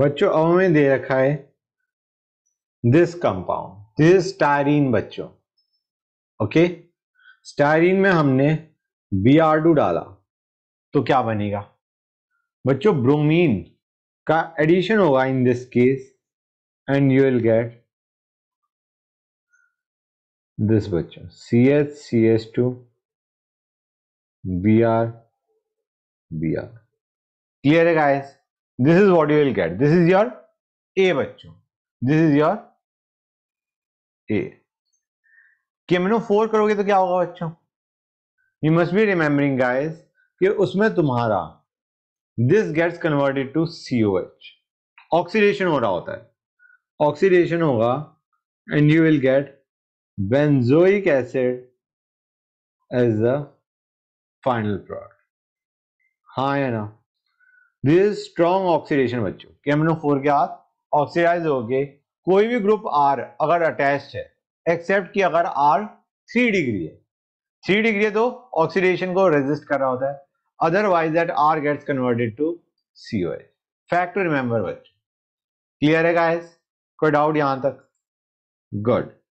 बच्चों अब हमें दे रखा है दिस कंपाउंड दिस स्टायरीन बच्चों ओके स्टायरीन में हमने बी आर टू डाला तो क्या बनेगा बच्चों ब्रोमीन का एडिशन होगा in this case and you will get this बच्चों C H C H two B R B R clear है guys this is what you will get this is your a बच्चों. This is your a केमिनो four करोगे तो क्या होगा बच्चों you must be remembering guys कि उसमें तुम्हारा this gets converted to C H oxidation हो रहा होता है ऑक्सीडेशन होगा and you will get benzoic acid as the final product हाँ या ना दिस इज स्ट्रॉन्ग ऑक्सीडेशन बच्चों कैमनो फोर के साथ ऑक्सीडाइज होके कोई भी ग्रुप आर अगर अटैच है एक्सेप्ट कि अगर आर थ्री डिग्री है थ्री डिग्री है तो ऑक्सीडेशन को रेजिस्ट कर रहा होता है otherwise that R gets converted to C O H fact to remember बच्चों क्लियर है गाइस कोई डाउट यहां तक गुड